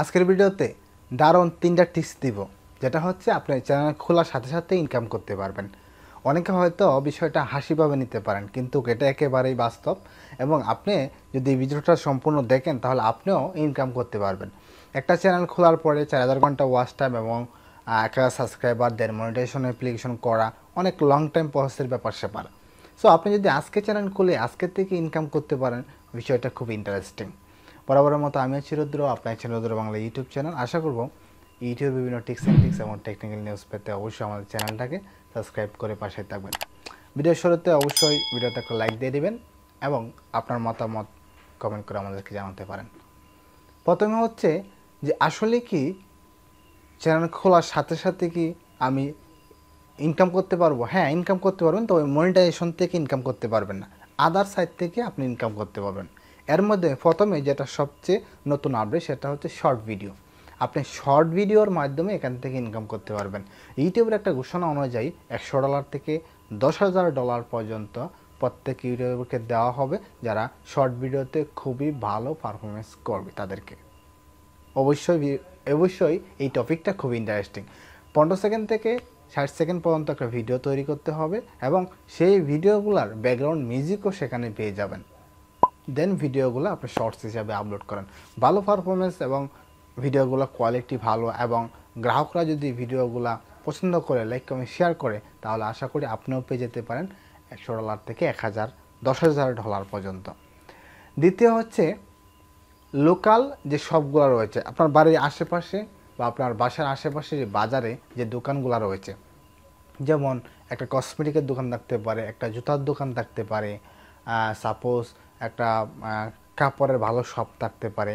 আজকের ভিডিওতে দারুণ তিনটা টিপস দিব যেটা হচ্ছে আপনার চ্যানেল খোলার সাথে সাথে ইনকাম করতে পারবেন অনেকে হয়তো বিষয়টা হাসিভাবে নিতে পারেন কিন্তু এটা একেবারেই বাস্তব এবং আপনি যদি ভিডিওটা সম্পূর্ণ দেখেন তাহলে আপনিও ইনকাম করতে পারবেন একটা চ্যানেল খোলার পরে চার হাজার ঘন্টা ওয়াচ টাইম এবং এক হাজার সাবস্ক্রাইবারদের মনিটাইজেশন অ্যাপ্লিকেশন করা অনেক লং টাইম প্রসেসের ব্যাপার সেপার সো আপনি যদি আজকে চ্যানেল খুলে আজকের থেকে ইনকাম করতে পারেন বিষয়টা খুব ইন্টারেস্টিং বরাবরের মতো আমি আছি রুদ্র আপনার ছিল রুদ্র বাংলা ইউটিউব চ্যানেল আশা করব ইউটিউব বিভিন্ন টিক্স অ্যান্ড টিক্স এবং টেকনিক্যাল নিউজ পেতে অবশ্যই আমাদের চ্যানেলটাকে সাবস্ক্রাইব করে পাশে থাকবেন ভিডিও শুরুতে অবশ্যই ভিডিওতে একটা লাইক দিয়ে দেবেন এবং আপনার মতামত কমেন্ট করে আমাদেরকে জানাতে পারেন প্রথমে হচ্ছে যে আসলে কি চ্যানেল খোলার সাথে সাথে কি আমি ইনকাম করতে পারবো হ্যাঁ ইনকাম করতে পারবেন তবে মনিটাইজেশন থেকে ইনকাম করতে পারবেন না আদার সাইড থেকে আপনি ইনকাম করতে পারবেন এর মধ্যে প্রথমে যেটা সবচেয়ে নতুন আপডেট সেটা হচ্ছে শর্ট ভিডিও আপনি শর্ট ভিডিওর মাধ্যমে এখান থেকে ইনকাম করতে পারবেন ইউটিউবের একটা ঘোষণা অনুযায়ী একশো ডলার থেকে দশ হাজার ডলার পর্যন্ত প্রত্যেক ইউটিউবকে দেওয়া হবে যারা শর্ট ভিডিওতে খুবই ভালো পারফরমেন্স করবে তাদেরকে অবশ্যই অবশ্যই এই টপিকটা খুব ইন্টারেস্টিং পনেরো সেকেন্ড থেকে ষাট সেকেন্ড পর্যন্ত একটা ভিডিও তৈরি করতে হবে এবং সেই ভিডিওগুলোর ব্যাকগ্রাউন্ড মিউজিকও সেখানে পেয়ে যাবেন দেন ভিডিওগুলো আপনি শর্টস হিসাবে আপলোড করেন ভালো পারফরমেন্স এবং ভিডিওগুলো কোয়ালিটি ভালো এবং গ্রাহকরা যদি ভিডিওগুলো পছন্দ করে লাইক কমেন্ট শেয়ার করে তাহলে আশা করি আপনিও পেয়ে যেতে পারেন একশো ডলার থেকে এক হাজার দশ হাজার ডলার পর্যন্ত দ্বিতীয় হচ্ছে লোকাল যে সবগুলো রয়েছে আপনার বাড়ির আশেপাশে বা আপনার বাসার আশেপাশে যে বাজারে যে দোকানগুলো রয়েছে যেমন একটা কসমেটিকের দোকান থাকতে পারে একটা জুতার দোকান থাকতে পারে সাপোজ একটা কাপড়ের ভালো শপ থাকতে পারে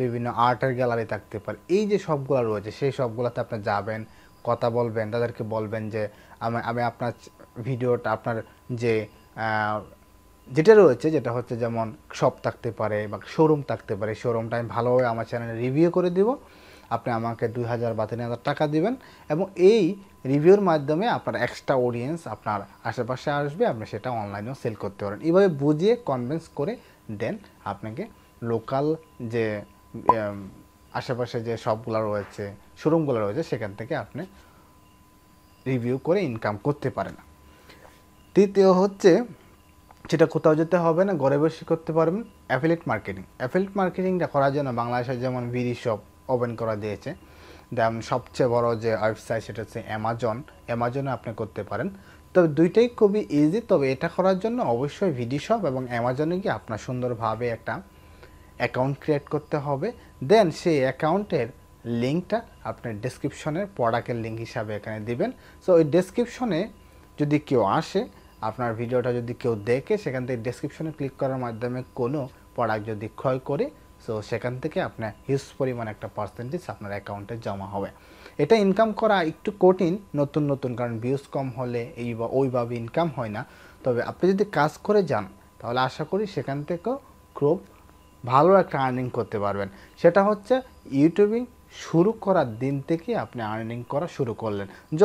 বিভিন্ন আর্টের গ্যালারি থাকতে পারে এই যে সবগুলো রয়েছে সেই সবগুলোতে আপনি যাবেন কথা বলবেন তাদেরকে বলবেন যে আমি আমি আপনার ভিডিওটা আপনার যে যেটা রয়েছে যেটা হচ্ছে যেমন শপ থাকতে পারে বা শোরুম থাকতে পারে শোরুমটা আমি ভালোভাবে আমার চ্যানেলে রিভিউ করে দেবো আপনি আমাকে দুই হাজার বা তিন হাজার টাকা দিবেন এবং এই রিভিউর মাধ্যমে আপনার এক্সট্রা অডিয়েন্স আপনার আশেপাশে আসবে আপনি সেটা অনলাইনেও সেল করতে পারেন এইভাবে বুঝিয়ে কনভিন্স করে দেন আপনাকে লোকাল যে আশেপাশে যে শপগুলো রয়েছে শোরুমগুলো রয়েছে সেখান থেকে আপনি রিভিউ করে ইনকাম করতে পারেন তৃতীয় হচ্ছে সেটা কোথাও যেতে হবে না ঘরে বসে করতে পারবেন অ্যাফিলেট মার্কেটিং অ্যাফিলেট মার্কেটিংটা করার জন্য বাংলাদেশের যেমন বিডি শপ ওপেন করা দিয়েছে দেন সবচেয়ে বড় যে ওয়েবসাইট সেটা হচ্ছে অ্যামাজন অ্যামাজনে আপনি করতে পারেন তবে দুইটাই খুবই ইজি তবে এটা করার জন্য অবশ্যই ভিডিও শপ এবং অ্যামাজনে গিয়ে আপনার সুন্দরভাবে একটা অ্যাকাউন্ট ক্রিয়েট করতে হবে দেন সেই অ্যাকাউন্টের লিঙ্কটা আপনার ডেসক্রিপশনের প্রোডাক্টের লিঙ্ক হিসাবে এখানে দিবেন সো ওই ডেসক্রিপশনে যদি কেউ আসে আপনার ভিডিওটা যদি কেউ দেখে সেখান থেকে ডেসক্রিপশনে ক্লিক করার মাধ্যমে কোনো প্রোডাক্ট যদি ক্রয় করে সো সেখান থেকে আপনার হিউজ পরিমাণ একটা পার্সেন্টেজ আপনার অ্যাকাউন্টে জমা হবে এটা ইনকাম করা একটু কঠিন নতুন নতুন কারণ ভিউজ কম হলে এই বা ওইভাবে ইনকাম হয় না তবে আপনি যদি কাজ করে যান তাহলে আশা করি সেখান থেকেও খুব ভালো একটা আর্নিং করতে পারবেন সেটা হচ্ছে ইউটিউবিং শুরু করার দিন থেকে আপনি আর্নিং করা শুরু করলেন য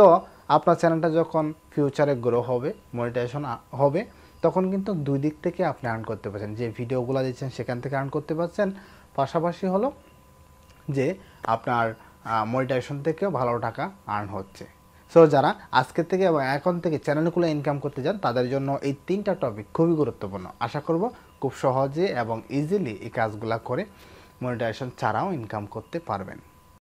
আপনার চ্যানেলটা যখন ফিউচারে গ্রো হবে মনিটাইজেশন হবে তখন কিন্তু দুই দিক থেকে আপনি আর্ন করতে পারছেন যে ভিডিওগুলো দিচ্ছেন সেখান থেকে আর্ন করতে পারছেন পাশাপাশি হলো যে আপনার মনিটাইজেশন থেকেও ভালো টাকা আর্ন হচ্ছে সো যারা আজকে থেকে এবং এখন থেকে চ্যানেলগুলো ইনকাম করতে যান তাদের জন্য এই তিনটা টপিক খুবই গুরুত্বপূর্ণ আশা করব খুব সহজে এবং ইজিলি এই কাজগুলো করে মনিটাইজেশন ছাড়াও ইনকাম করতে পারবেন